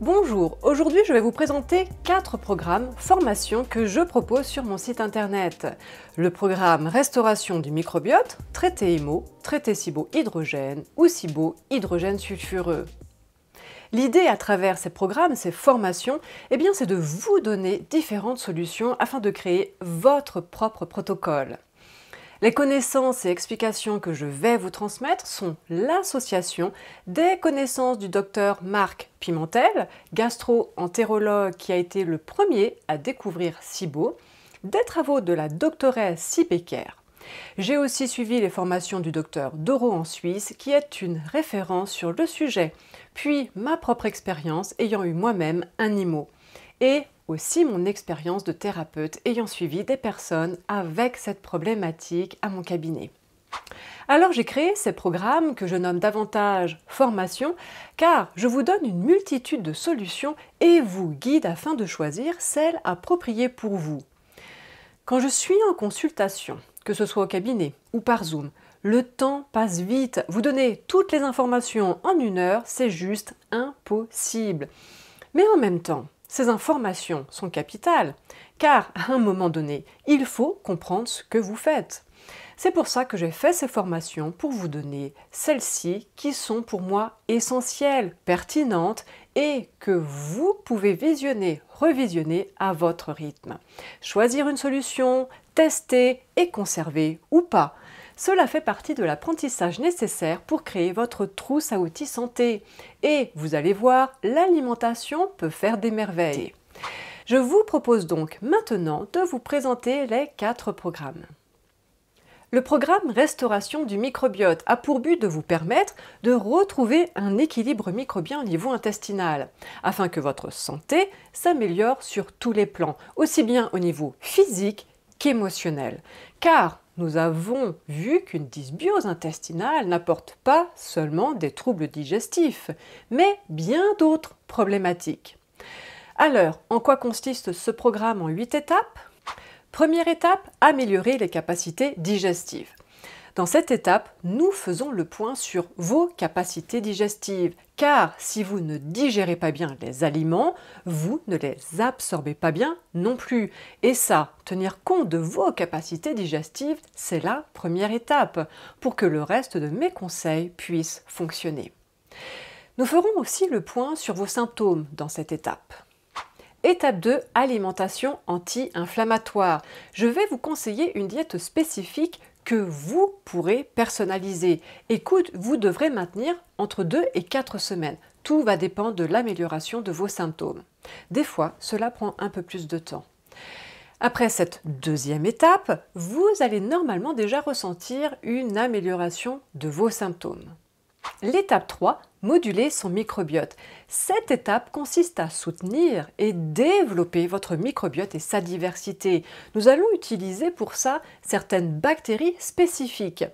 Bonjour, aujourd'hui je vais vous présenter 4 programmes formation que je propose sur mon site internet. Le programme Restauration du microbiote, traité IMO, traité SIBO hydrogène ou SIBO hydrogène sulfureux. L'idée à travers ces programmes, ces formations, eh bien c'est de vous donner différentes solutions afin de créer votre propre protocole. Les connaissances et explications que je vais vous transmettre sont l'association des connaissances du docteur Marc Pimentel, gastro-entérologue qui a été le premier à découvrir SIBO, des travaux de la doctoresse Sipéker. J'ai aussi suivi les formations du docteur Doro en Suisse, qui est une référence sur le sujet, puis ma propre expérience ayant eu moi-même un IMO. Et aussi mon expérience de thérapeute ayant suivi des personnes avec cette problématique à mon cabinet. Alors j'ai créé ces programmes que je nomme davantage formation car je vous donne une multitude de solutions et vous guide afin de choisir celle appropriée pour vous. Quand je suis en consultation, que ce soit au cabinet ou par Zoom, le temps passe vite. Vous donner toutes les informations en une heure, c'est juste impossible. Mais en même temps, ces informations sont capitales, car à un moment donné, il faut comprendre ce que vous faites. C'est pour ça que j'ai fait ces formations pour vous donner celles-ci qui sont pour moi essentielles, pertinentes et que vous pouvez visionner, revisionner à votre rythme. Choisir une solution, tester et conserver ou pas. Cela fait partie de l'apprentissage nécessaire pour créer votre trousse à outils santé. Et vous allez voir, l'alimentation peut faire des merveilles. Je vous propose donc maintenant de vous présenter les quatre programmes. Le programme Restauration du microbiote a pour but de vous permettre de retrouver un équilibre microbien au niveau intestinal, afin que votre santé s'améliore sur tous les plans, aussi bien au niveau physique qu'émotionnel. Car nous avons vu qu'une dysbiose intestinale n'apporte pas seulement des troubles digestifs, mais bien d'autres problématiques. Alors, en quoi consiste ce programme en 8 étapes Première étape, améliorer les capacités digestives. Dans cette étape, nous faisons le point sur vos capacités digestives, car si vous ne digérez pas bien les aliments, vous ne les absorbez pas bien non plus. Et ça, tenir compte de vos capacités digestives, c'est la première étape pour que le reste de mes conseils puisse fonctionner. Nous ferons aussi le point sur vos symptômes dans cette étape. Étape 2, alimentation anti-inflammatoire. Je vais vous conseiller une diète spécifique que vous pourrez personnaliser Écoute, vous devrez maintenir entre 2 et 4 semaines. Tout va dépendre de l'amélioration de vos symptômes. Des fois, cela prend un peu plus de temps. Après cette deuxième étape, vous allez normalement déjà ressentir une amélioration de vos symptômes. L'étape 3, moduler son microbiote. Cette étape consiste à soutenir et développer votre microbiote et sa diversité. Nous allons utiliser pour ça certaines bactéries spécifiques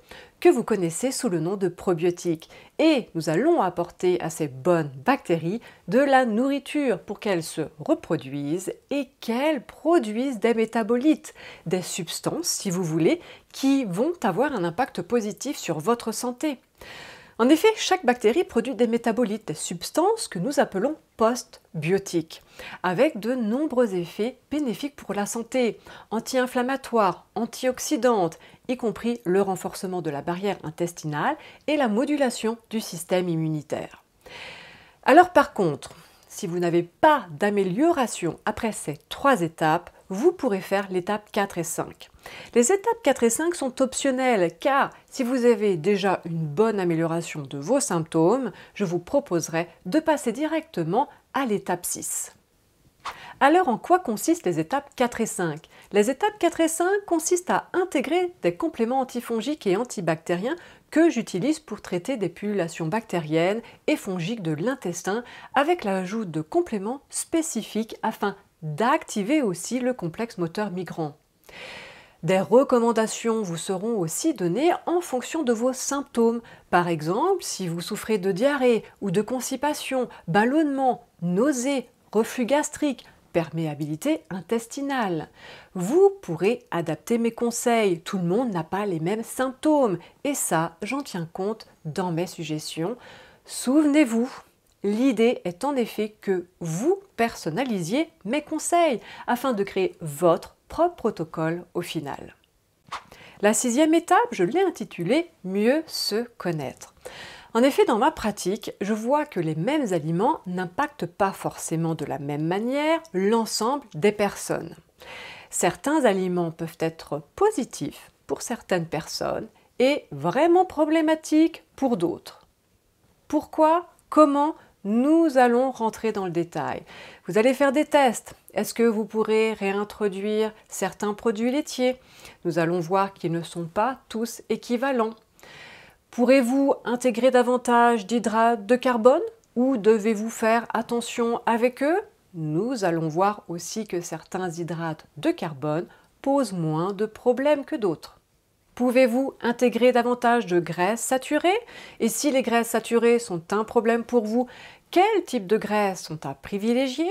que vous connaissez sous le nom de probiotiques. Et nous allons apporter à ces bonnes bactéries de la nourriture pour qu'elles se reproduisent et qu'elles produisent des métabolites, des substances, si vous voulez, qui vont avoir un impact positif sur votre santé. En effet, chaque bactérie produit des métabolites, des substances que nous appelons postbiotiques, avec de nombreux effets bénéfiques pour la santé, anti-inflammatoires, antioxydantes, y compris le renforcement de la barrière intestinale et la modulation du système immunitaire. Alors par contre, si vous n'avez pas d'amélioration après ces trois étapes, vous pourrez faire l'étape 4 et 5. Les étapes 4 et 5 sont optionnelles car si vous avez déjà une bonne amélioration de vos symptômes, je vous proposerai de passer directement à l'étape 6. Alors en quoi consistent les étapes 4 et 5 Les étapes 4 et 5 consistent à intégrer des compléments antifongiques et antibactériens que j'utilise pour traiter des pullulations bactériennes et fongiques de l'intestin avec l'ajout de compléments spécifiques afin d'activer aussi le complexe moteur migrant. Des recommandations vous seront aussi données en fonction de vos symptômes. Par exemple, si vous souffrez de diarrhée ou de constipation, ballonnement, nausée, reflux gastrique, perméabilité intestinale. Vous pourrez adapter mes conseils. Tout le monde n'a pas les mêmes symptômes et ça, j'en tiens compte dans mes suggestions. Souvenez-vous, L'idée est en effet que vous personnalisiez mes conseils afin de créer votre propre protocole au final. La sixième étape, je l'ai intitulée Mieux se connaître. En effet, dans ma pratique, je vois que les mêmes aliments n'impactent pas forcément de la même manière l'ensemble des personnes. Certains aliments peuvent être positifs pour certaines personnes et vraiment problématiques pour d'autres. Pourquoi Comment nous allons rentrer dans le détail. Vous allez faire des tests. Est-ce que vous pourrez réintroduire certains produits laitiers Nous allons voir qu'ils ne sont pas tous équivalents. Pourrez-vous intégrer davantage d'hydrates de carbone ou devez-vous faire attention avec eux Nous allons voir aussi que certains hydrates de carbone posent moins de problèmes que d'autres. Pouvez-vous intégrer davantage de graisses saturées Et si les graisses saturées sont un problème pour vous, quels types de graisses sont à privilégier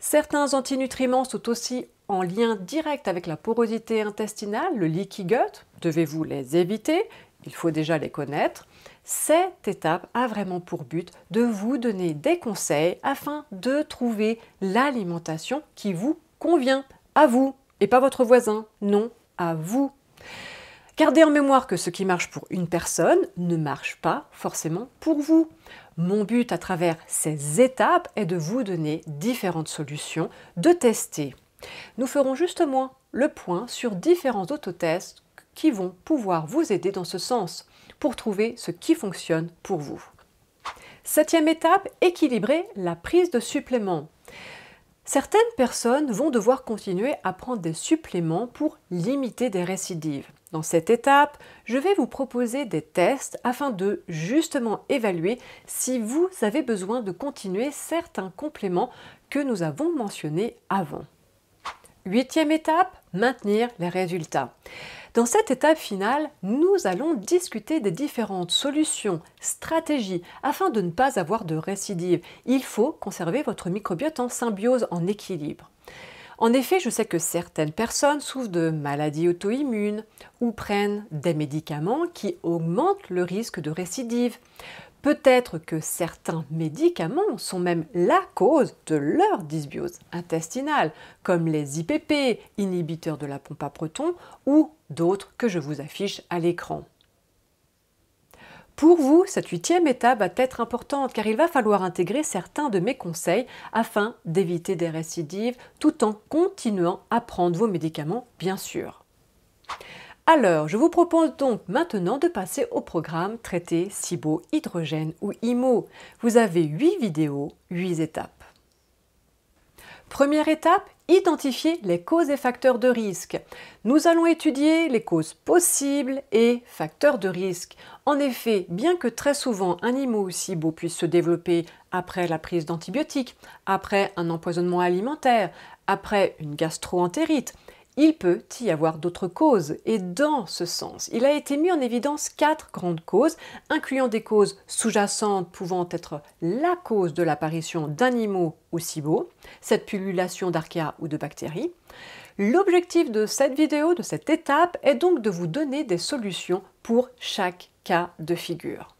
Certains antinutriments sont aussi en lien direct avec la porosité intestinale, le leaky gut. Devez-vous les éviter Il faut déjà les connaître. Cette étape a vraiment pour but de vous donner des conseils afin de trouver l'alimentation qui vous convient, à vous, et pas votre voisin, non, à vous. Gardez en mémoire que ce qui marche pour une personne ne marche pas forcément pour vous. Mon but à travers ces étapes est de vous donner différentes solutions, de tester. Nous ferons justement le point sur différents autotests qui vont pouvoir vous aider dans ce sens pour trouver ce qui fonctionne pour vous. Septième étape, équilibrer la prise de suppléments. Certaines personnes vont devoir continuer à prendre des suppléments pour limiter des récidives. Dans cette étape, je vais vous proposer des tests afin de justement évaluer si vous avez besoin de continuer certains compléments que nous avons mentionnés avant. Huitième étape, maintenir les résultats. Dans cette étape finale, nous allons discuter des différentes solutions, stratégies, afin de ne pas avoir de récidive. Il faut conserver votre microbiote en symbiose, en équilibre. En effet, je sais que certaines personnes souffrent de maladies auto-immunes ou prennent des médicaments qui augmentent le risque de récidive. Peut-être que certains médicaments sont même la cause de leur dysbiose intestinale, comme les IPP, inhibiteurs de la pompe à protons, ou d'autres que je vous affiche à l'écran. Pour vous, cette huitième étape va être importante car il va falloir intégrer certains de mes conseils afin d'éviter des récidives tout en continuant à prendre vos médicaments, bien sûr. Alors, je vous propose donc maintenant de passer au programme traité SIBO hydrogène ou IMO. Vous avez 8 vidéos, 8 étapes. Première étape, identifier les causes et facteurs de risque. Nous allons étudier les causes possibles et facteurs de risque. En effet, bien que très souvent un IMO ou SIBO puisse se développer après la prise d'antibiotiques, après un empoisonnement alimentaire, après une gastroentérite, il peut y avoir d'autres causes, et dans ce sens, il a été mis en évidence quatre grandes causes, incluant des causes sous-jacentes pouvant être la cause de l'apparition d'animaux ou cibots, cette pullulation d'archéas ou de bactéries. L'objectif de cette vidéo, de cette étape, est donc de vous donner des solutions pour chaque cas de figure.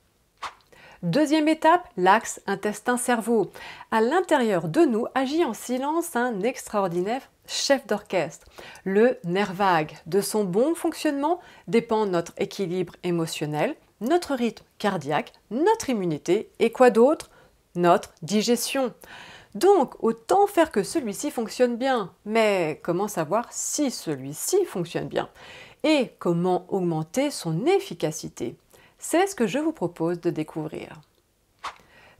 Deuxième étape, l'axe intestin-cerveau. À l'intérieur de nous agit en silence un extraordinaire chef d'orchestre. Le nerf vague. De son bon fonctionnement dépend notre équilibre émotionnel, notre rythme cardiaque, notre immunité et quoi d'autre Notre digestion. Donc, autant faire que celui-ci fonctionne bien. Mais comment savoir si celui-ci fonctionne bien Et comment augmenter son efficacité c'est ce que je vous propose de découvrir.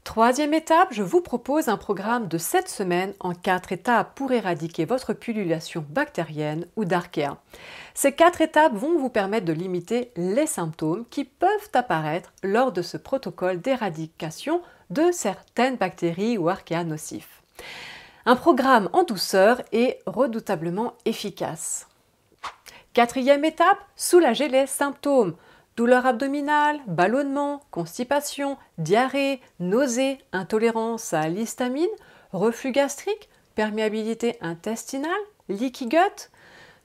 Troisième étape, je vous propose un programme de 7 semaines en 4 étapes pour éradiquer votre pullulation bactérienne ou d'archéa. Ces 4 étapes vont vous permettre de limiter les symptômes qui peuvent apparaître lors de ce protocole d'éradication de certaines bactéries ou archéas nocifs. Un programme en douceur est redoutablement efficace. Quatrième étape, soulager les symptômes. Douleur abdominale, ballonnement, constipation, diarrhée, nausée, intolérance à l'histamine, reflux gastrique, perméabilité intestinale, leaky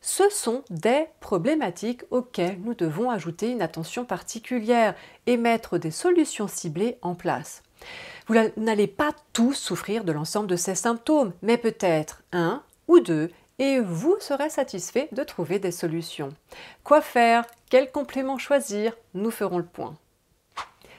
ce sont des problématiques auxquelles nous devons ajouter une attention particulière et mettre des solutions ciblées en place. Vous n'allez pas tous souffrir de l'ensemble de ces symptômes, mais peut-être un ou deux, et vous serez satisfait de trouver des solutions. Quoi faire Quel complément choisir Nous ferons le point.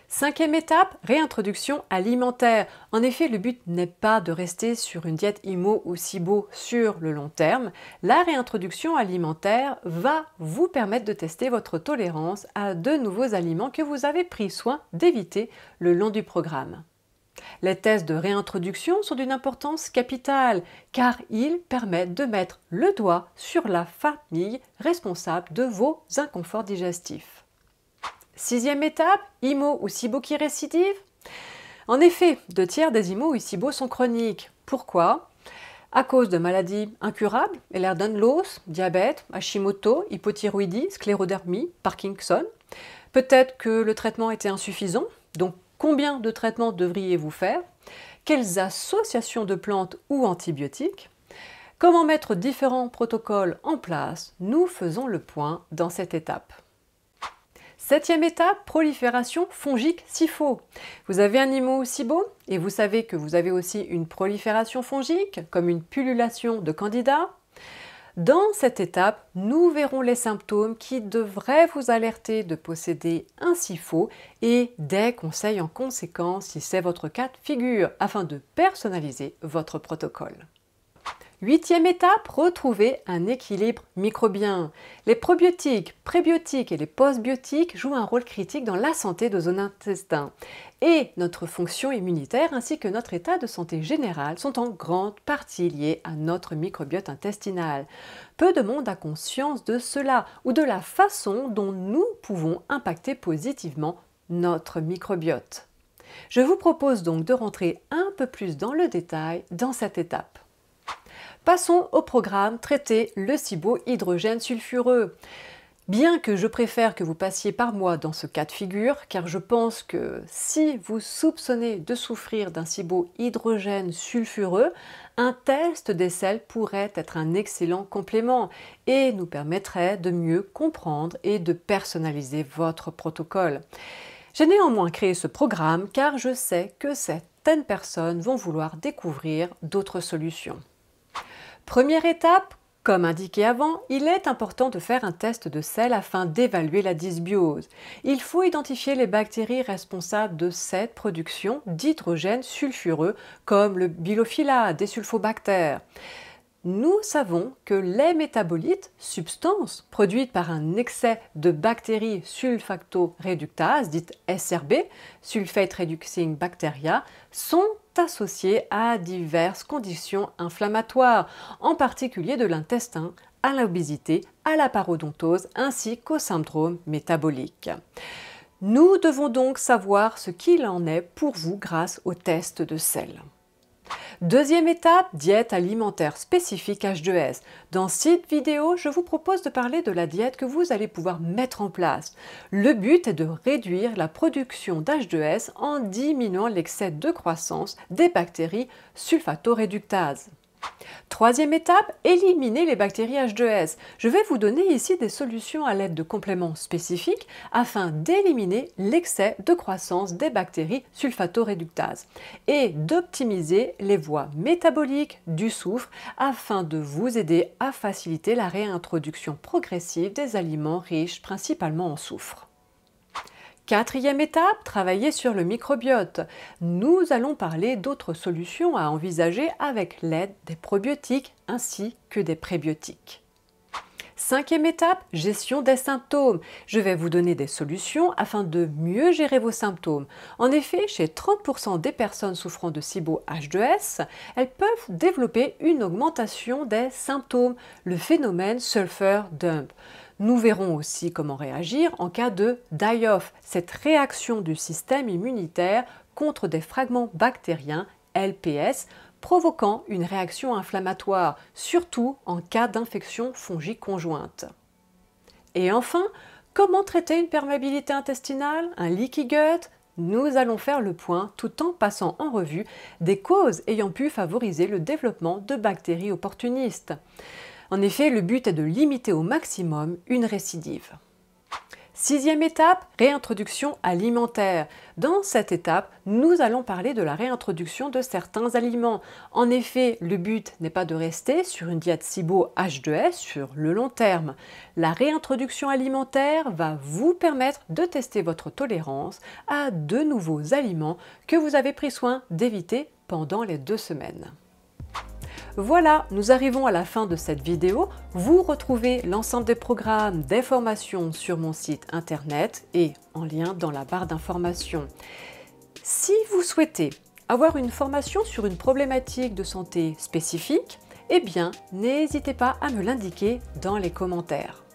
Cinquième étape, réintroduction alimentaire. En effet, le but n'est pas de rester sur une diète IMO ou SIBO sur le long terme. La réintroduction alimentaire va vous permettre de tester votre tolérance à de nouveaux aliments que vous avez pris soin d'éviter le long du programme. Les tests de réintroduction sont d'une importance capitale car ils permettent de mettre le doigt sur la famille responsable de vos inconforts digestifs. Sixième étape, IMO ou SIBO qui récidive. En effet, deux tiers des IMO ou SIBO sont chroniques. Pourquoi à cause de maladies incurables, Ehlers-Danlos, diabète, Hashimoto, hypothyroïdie, sclérodermie, Parkinson. Peut-être que le traitement était insuffisant, donc combien de traitements devriez-vous faire, quelles associations de plantes ou antibiotiques, comment mettre différents protocoles en place, nous faisons le point dans cette étape. Septième étape, prolifération fongique SIFO. Vous avez un si beau et vous savez que vous avez aussi une prolifération fongique, comme une pullulation de candidats, dans cette étape, nous verrons les symptômes qui devraient vous alerter de posséder un SIFO et des conseils en conséquence si c'est votre cas de figure afin de personnaliser votre protocole. Huitième étape, retrouver un équilibre microbien. Les probiotiques, prébiotiques et les postbiotiques jouent un rôle critique dans la santé de nos intestins. Et notre fonction immunitaire ainsi que notre état de santé général sont en grande partie liés à notre microbiote intestinal. Peu de monde a conscience de cela ou de la façon dont nous pouvons impacter positivement notre microbiote. Je vous propose donc de rentrer un peu plus dans le détail dans cette étape. Passons au programme traiter le SIBO hydrogène sulfureux. Bien que je préfère que vous passiez par moi dans ce cas de figure, car je pense que si vous soupçonnez de souffrir d'un SIBO hydrogène sulfureux, un test des selles pourrait être un excellent complément et nous permettrait de mieux comprendre et de personnaliser votre protocole. J'ai néanmoins créé ce programme car je sais que certaines personnes vont vouloir découvrir d'autres solutions. Première étape, comme indiqué avant, il est important de faire un test de sel afin d'évaluer la dysbiose. Il faut identifier les bactéries responsables de cette production d'hydrogène sulfureux, comme le bilophila, des sulfobactères. Nous savons que les métabolites, substances produites par un excès de bactéries sulfactoréductases, dites SRB, sulfate reducing bacteria, sont Associé à diverses conditions inflammatoires, en particulier de l'intestin, à l'obésité, à la parodontose ainsi qu'au syndrome métabolique. Nous devons donc savoir ce qu'il en est pour vous grâce au test de sel. Deuxième étape, diète alimentaire spécifique H2S. Dans cette vidéo, je vous propose de parler de la diète que vous allez pouvoir mettre en place. Le but est de réduire la production d'H2S en diminuant l'excès de croissance des bactéries sulfato-réductases. Troisième étape, éliminer les bactéries H2S. Je vais vous donner ici des solutions à l'aide de compléments spécifiques afin d'éliminer l'excès de croissance des bactéries sulfato-réductases et d'optimiser les voies métaboliques du soufre afin de vous aider à faciliter la réintroduction progressive des aliments riches principalement en soufre. Quatrième étape, travailler sur le microbiote. Nous allons parler d'autres solutions à envisager avec l'aide des probiotiques ainsi que des prébiotiques. Cinquième étape, gestion des symptômes. Je vais vous donner des solutions afin de mieux gérer vos symptômes. En effet, chez 30% des personnes souffrant de SIBO H2S, elles peuvent développer une augmentation des symptômes, le phénomène sulfur dump. Nous verrons aussi comment réagir en cas de die-off, cette réaction du système immunitaire contre des fragments bactériens LPS provoquant une réaction inflammatoire, surtout en cas d'infection fongique conjointe. Et enfin, comment traiter une perméabilité intestinale, un leaky gut Nous allons faire le point tout en passant en revue des causes ayant pu favoriser le développement de bactéries opportunistes. En effet, le but est de limiter au maximum une récidive. Sixième étape, réintroduction alimentaire. Dans cette étape, nous allons parler de la réintroduction de certains aliments. En effet, le but n'est pas de rester sur une diète cibo H2S sur le long terme. La réintroduction alimentaire va vous permettre de tester votre tolérance à de nouveaux aliments que vous avez pris soin d'éviter pendant les deux semaines. Voilà, nous arrivons à la fin de cette vidéo. Vous retrouvez l'ensemble des programmes, des formations sur mon site internet et en lien dans la barre d'informations. Si vous souhaitez avoir une formation sur une problématique de santé spécifique, eh bien, n'hésitez pas à me l'indiquer dans les commentaires.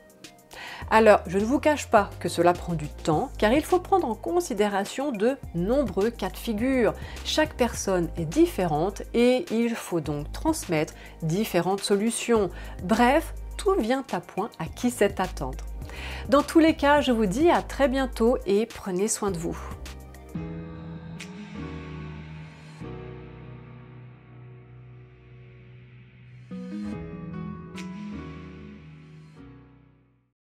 Alors, je ne vous cache pas que cela prend du temps, car il faut prendre en considération de nombreux cas de figure. Chaque personne est différente et il faut donc transmettre différentes solutions. Bref, tout vient à point à qui sait attendre. Dans tous les cas, je vous dis à très bientôt et prenez soin de vous.